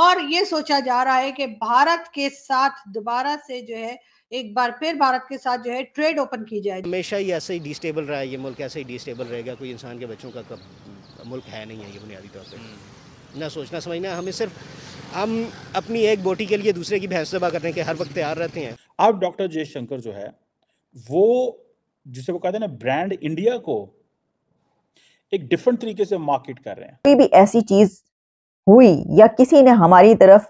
और ये सोचा जा रहा है कि भारत के साथ दोबारा से जो है एक बार फिर भारत के साथ जो है ट्रेड ओपन की जाए हमेशा ही ऐसे ही डिस्टेबल रहा है ये मुल्क ऐसे ही डिस्टेबल रहेगा कोई इंसान के बच्चों का कब मुल्क है नहीं है ये बुनियादी तौर पर हम्म। ना सोचना समझना हमें सिर्फ हम अपनी एक बोटी के लिए दूसरे की भैंस दबा करने के हर वक्त तैयार रहते हैं अब डॉक्टर जयशंकर जो है वो जिसे वो कहते हैं ना ब्रांड इंडिया को एक डिफरेंट तरीके से मार्केट कर रहे हैं कोई भी ऐसी चीज हुई या किसी ने हमारी तरफ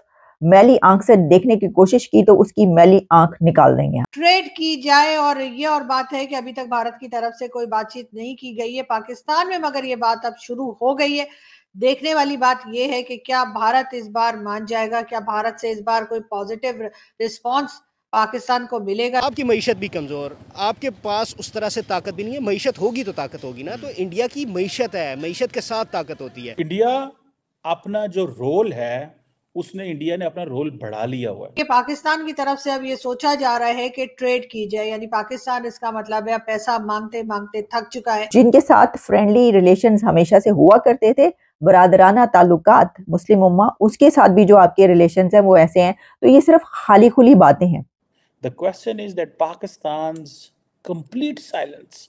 मैली आंख से देखने की कोशिश की तो उसकी मैली आंख निकाल देंगे ट्रेड की जाए और ये और बात है कि अभी तक भारत की तरफ से कोई बातचीत नहीं की गई है पाकिस्तान में मगर ये बात अब शुरू हो गई है देखने वाली बात यह है कि क्या भारत इस बार मान जाएगा क्या भारत से इस बार कोई पॉजिटिव रिस्पॉन्स पाकिस्तान को मिलेगा आपकी मीशत भी कमज़ोर आपके पास उस तरह से ताकत भी नहीं है मीशत होगी तो ताकत होगी ना तो इंडिया की मीशत है मीशत के साथ ताकत होती है इंडिया अपना जो रोल है उसने इंडिया ने अपना रोल बढ़ा लिया हुआ है कि पाकिस्तान की तरफ से अब ये सोचा जा रहा है कि ट्रेड की जाए यानी पाकिस्तान इसका मतलब है पैसा मांगते मांगते थक चुका है जिनके साथ फ्रेंडली रिलेशंस हमेशा से हुआ करते थे बरदराना ताल्लुकात मुस्लिम उम्मा उसके साथ भी जो आपके रिलेशन हैं वो ऐसे हैं तो ये सिर्फ खाली खुली बातें हैं the question is that Pakistan complete silence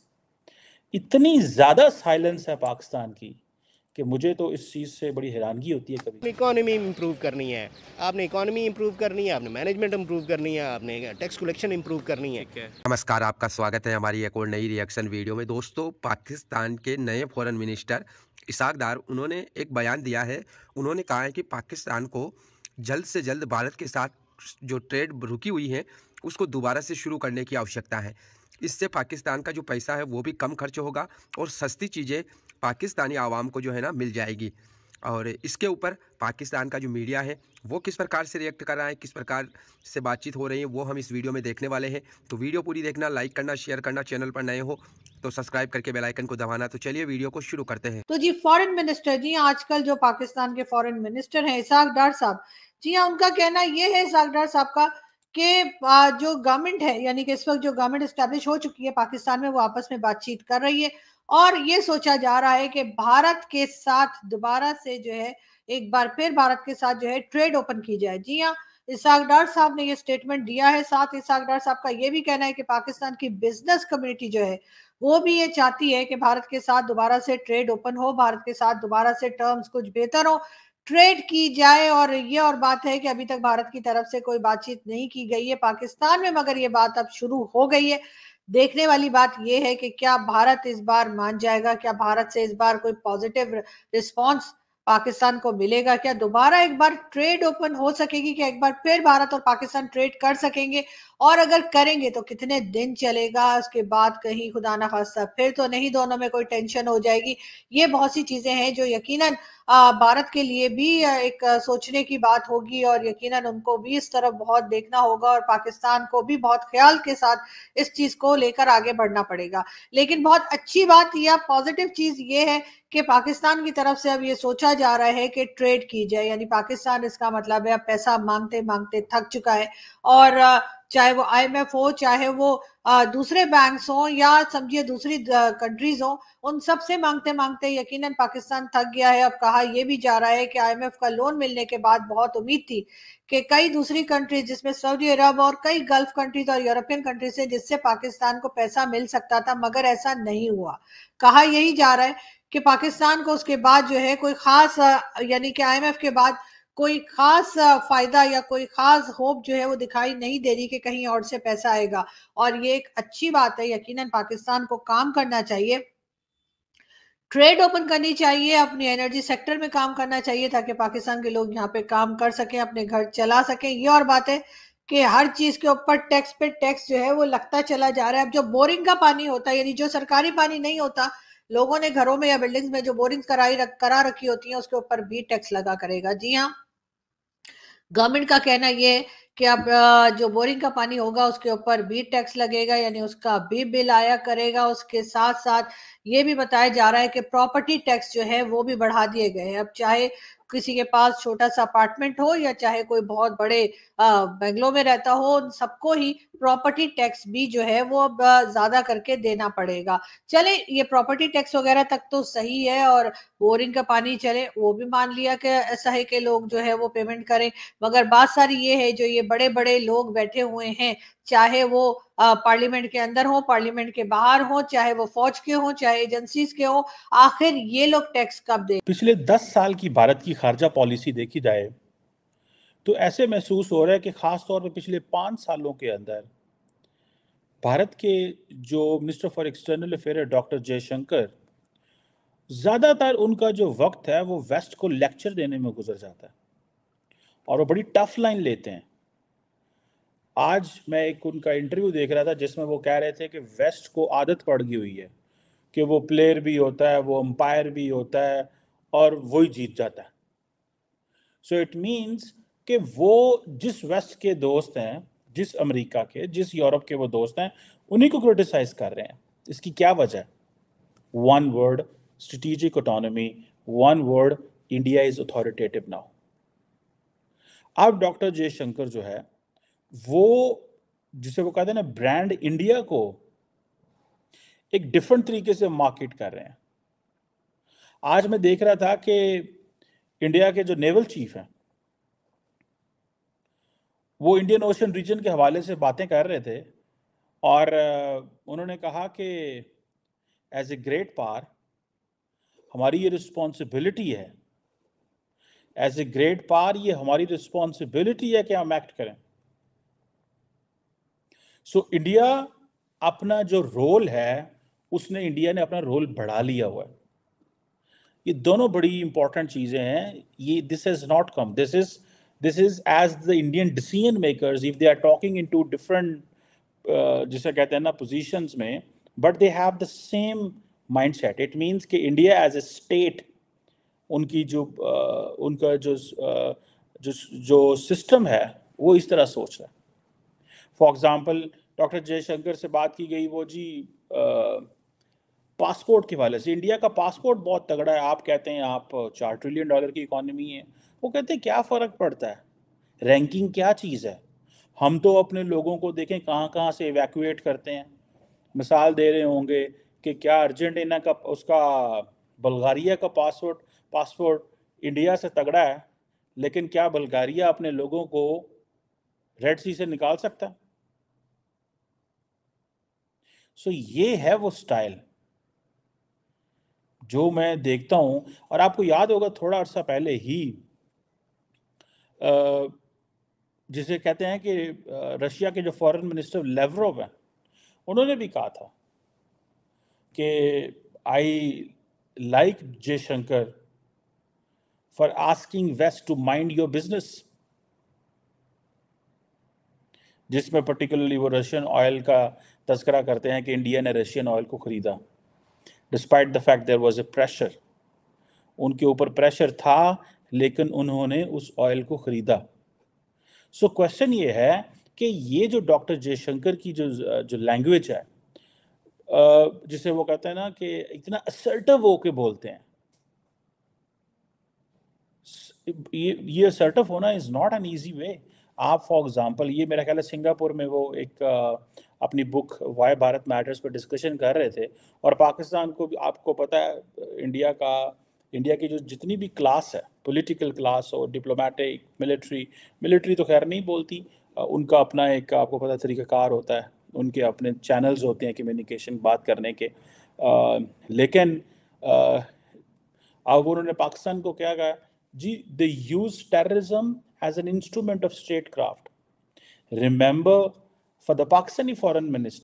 इतनी ज्यादा साइलेंस है पाकिस्तान की कि मुझे तो इस चीज़ से बड़ी हैरानगी होती है कभी इकानमी इम्प्रूव करनी है आपने इकानमी इम्प्रूव करनी है आपने मैनेजमेंट इम्प्रूव करनी है आपने टैक्स कलेक्शन इम्प्रूव करनी है नमस्कार आपका स्वागत है हमारी एक और नई रिएक्शन वीडियो में दोस्तों पाकिस्तान के नए फॉरन मिनिस्टर इसाकदार उन्होंने एक बयान दिया है उन्होंने कहा है कि पाकिस्तान को जल्द से जल्द भारत के साथ जो ट्रेड रुकी हुई है उसको दोबारा से शुरू करने की आवश्यकता है इससे पाकिस्तान का जो पैसा है वो भी कम खर्च होगा और सस्ती चीज़ें पाकिस्तानी आवाम को जो है ना मिल जाएगी और इसके ऊपर पाकिस्तान का जो मीडिया है वो किस प्रकार से रिएक्ट कर रहा है किस प्रकार से बातचीत हो रही है वो हम इस वीडियो में देखने वाले हैं तो वीडियो पूरी देखना लाइक करना शेयर करना चैनल पर नए हो तो सब्सक्राइब करके बेल आइकन को दबाना तो चलिए वीडियो को शुरू करते हैं तो जी फॉरेन मिनिस्टर जी आजकल जो पाकिस्तान के फॉरेन मिनिस्टर हैं इसाक डार साहब जी हाँ उनका कहना यह है इसाक डार साहब का कि जो गवर्नमेंट है यानी कि इस वक्त जो गवर्नमेंट इस्टेब्लिश हो चुकी है पाकिस्तान में वो आपस में बातचीत कर रही है और ये सोचा जा रहा है कि भारत के साथ दोबारा से जो है एक बार फिर भारत के साथ जो है ट्रेड ओपन की जाए जी हाँ इसाक डार साहब ने ये स्टेटमेंट दिया है साथ इसाक डार साहब का ये भी कहना है कि पाकिस्तान की बिजनेस कम्युनिटी जो है वो भी ये चाहती है कि भारत के साथ दोबारा से ट्रेड ओपन हो भारत के साथ दोबारा से टर्म्स कुछ बेहतर हो ट्रेड की जाए और ये और बात है कि अभी तक भारत की तरफ से कोई बातचीत नहीं की गई है पाकिस्तान में मगर ये बात अब शुरू हो गई है देखने वाली बात यह है कि क्या भारत इस बार मान जाएगा क्या भारत से इस बार कोई पॉजिटिव रिस्पॉन्स पाकिस्तान को मिलेगा क्या दोबारा एक बार ट्रेड ओपन हो सकेगी क्या एक बार फिर भारत और पाकिस्तान ट्रेड कर सकेंगे और अगर करेंगे तो कितने दिन चलेगा उसके बाद कहीं खुदा ना खासा फिर तो नहीं दोनों में कोई टेंशन हो जाएगी ये बहुत सी चीज़ें हैं जो यकीनन भारत के लिए भी एक सोचने की बात होगी और यकीनन उनको भी इस तरफ बहुत देखना होगा और पाकिस्तान को भी बहुत ख्याल के साथ इस चीज़ को लेकर आगे बढ़ना पड़ेगा लेकिन बहुत अच्छी बात या पॉजिटिव चीज़ ये है कि पाकिस्तान की तरफ से अब ये सोचा जा रहा है कि ट्रेड की जाए यानी पाकिस्तान इसका मतलब है अब पैसा मांगते मांगते थक चुका है और चाहे वो आईएमएफ हो चाहे वो दूसरे बैंक्स हो या समझिए दूसरी कंट्रीज हो उन सब से मांगते मांगते यकीनन पाकिस्तान थक गया है अब कहा यह भी जा रहा है कि आईएमएफ का लोन मिलने के बाद बहुत उम्मीद थी कि कई दूसरी कंट्रीज जिसमें सऊदी अरब और कई गल्फ कंट्रीज और यूरोपियन कंट्रीज है जिससे पाकिस्तान को पैसा मिल सकता था मगर ऐसा नहीं हुआ कहा यही जा रहा है कि पाकिस्तान को उसके बाद जो है कोई खास यानी कि आईएमएफ के बाद कोई खास फायदा या कोई खास होप जो है वो दिखाई नहीं दे रही कि कहीं और से पैसा आएगा और ये एक अच्छी बात है यकीनन पाकिस्तान को काम करना चाहिए ट्रेड ओपन करनी चाहिए अपनी एनर्जी सेक्टर में काम करना चाहिए ताकि पाकिस्तान के लोग यहाँ पे काम कर सकें अपने घर चला सकें ये और बात है कि हर चीज के ऊपर टैक्स पे टैक्स जो है वो लगता चला जा रहा है अब जो बोरिंग का पानी होता है यानी जो सरकारी पानी नहीं होता लोगों ने घरों में या बिल्डिंग्स में जो बोरिंग कराई रख, करा रखी होती है उसके ऊपर भी टैक्स लगा करेगा जी हाँ गवर्नमेंट का कहना यह कि अब जो बोरिंग का पानी होगा उसके ऊपर भी टैक्स लगेगा यानी उसका भी बिल आया करेगा उसके साथ साथ ये भी बताया जा रहा है कि प्रॉपर्टी टैक्स जो है वो भी बढ़ा दिए गए हैं अब चाहे किसी के पास छोटा सा अपार्टमेंट हो या चाहे कोई बहुत बड़े बंगलों में रहता हो उन सबको ही प्रॉपर्टी टैक्स भी जो है वो अब ज्यादा करके देना पड़ेगा चले ये प्रॉपर्टी टैक्स वगैरह तक तो सही है और बोरिंग का पानी चले वो भी मान लिया कि ऐसा है कि लोग जो है वो पेमेंट करें मगर बात सारी ये है जो ये बड़े बड़े लोग बैठे हुए हैं चाहे वो पार्लियामेंट के अंदर हो पार्लियामेंट के बाहर हो चाहे वो फौज के हो चाहे एजेंसीज के हो आखिर ये लोग टैक्स कब दे पिछले दस साल की भारत की खारजा पॉलिसी देखी जाए तो ऐसे महसूस हो रहा है कि खास तौर पर पिछले पांच सालों के अंदर भारत के जो मिनिस्टर फॉर एक्सटर्नल अफेयर है डॉक्टर जयशंकर ज़्यादातर उनका जो वक्त है वो वेस्ट को लेक्चर देने में गुजर जाता है और वो बड़ी टफ लाइन लेते हैं आज मैं एक उनका इंटरव्यू देख रहा था जिसमें वो कह रहे थे कि वेस्ट को आदत पड़ गई हुई है कि वो प्लेयर भी होता है वो अंपायर भी होता है और वही जीत जाता है सो इट मीन्स कि वो जिस वेस्ट के दोस्त हैं जिस अमेरिका के जिस यूरोप के वो दोस्त हैं उन्हीं को क्रिटिसाइज कर रहे हैं इसकी क्या वजह है one word strategic autonomy one word India is authoritative now अब डॉक्टर जयशंकर जो है वो जिसे वो कहते हैं ना ब्रांड इंडिया को एक डिफरेंट तरीके से मार्केट कर रहे हैं आज मैं देख रहा था कि इंडिया के जो नेवल चीफ हैं वो इंडियन ओशन रीजन के हवाले से बातें कर रहे थे और उन्होंने कहा कि एज ए ग्रेट पार हमारी ये रिस्पॉन्सिबिलिटी है एज ए ग्रेट पार ये हमारी रिस्पॉन्सिबिलिटी है कि हम एक्ट करें सो इंडिया अपना जो रोल है उसने इंडिया ने अपना रोल बढ़ा लिया हुआ है ये दोनों बड़ी इंपॉर्टेंट चीज़ें हैं ये this is not come this is this is as the Indian decision makers if they are talking in two different जिसे कहते हैं ना पोजिशंस में but they have the same mind set it means कि India as a state उनकी जो uh, उनका जो uh, जो जो सिस्टम है वो इस तरह सोच रहा है फॉर एग्ज़ाम्पल डॉक्टर जयशंकर से बात की गई वो जी पासपोर्ट के हवाले से इंडिया का पासपोर्ट बहुत तगड़ा है आप कहते हैं आप चार ट्रिलियन डॉलर की इकोनमी है वो कहते हैं क्या फ़र्क पड़ता है रैंकिंग क्या चीज़ है हम तो अपने लोगों को देखें कहाँ कहाँ से इवैक्यूएट करते हैं मिसाल दे रहे होंगे कि क्या अर्जेंटीना का उसका बल्गारिया का पासपोर्ट पासपोर्ट इंडिया से तगड़ा है लेकिन क्या बल्गारिया अपने लोगों को रेड सी से निकाल सकता है सो ये है वो स्टाइल जो मैं देखता हूँ और आपको याद होगा थोड़ा अर्सा पहले ही जिसे कहते हैं कि रशिया के जो फॉरेन मिनिस्टर लेवरोव हैं उन्होंने भी कहा था कि I like Jaishankar for asking west to mind your business जिसमें पर्टिकुलरली वो रशियन ऑयल का तस्करा करते हैं कि इंडिया ने रशियन ऑयल को ख़रीदा despite the fact there was a pressure उनके ऊपर प्रेशर था लेकिन उन्होंने उस ऑयल को ख़रीदा सो क्वेश्चन ये है कि ये जो डॉक्टर जयशंकर की जो जो लैंग्वेज है जिसे वो कहते हैं ना कि इतना असर्टिव हो के बोलते हैं ये ये असर्टिव होना is not an easy way आप फॉर एग्जांपल ये मेरा ख्याल है सिंगापुर में वो एक अपनी बुक वाई भारत मैटर्स पर डिस्कशन कर रहे थे और पाकिस्तान को भी आपको पता है इंडिया का इंडिया की जो जितनी भी क्लास है पॉलिटिकल क्लास और डिप्लोमेटिक मिलिट्री मिलिट्री तो खैर नहीं बोलती उनका अपना एक आपको पता तरीक़ाकार होता है उनके अपने चैनल्स होते हैं कम्युनिकेशन बात करने के आ, लेकिन अब उन्होंने पाकिस्तान को क्या कहा जी they use terrorism as an instrument of statecraft. Remember, for the Pakistani foreign minister,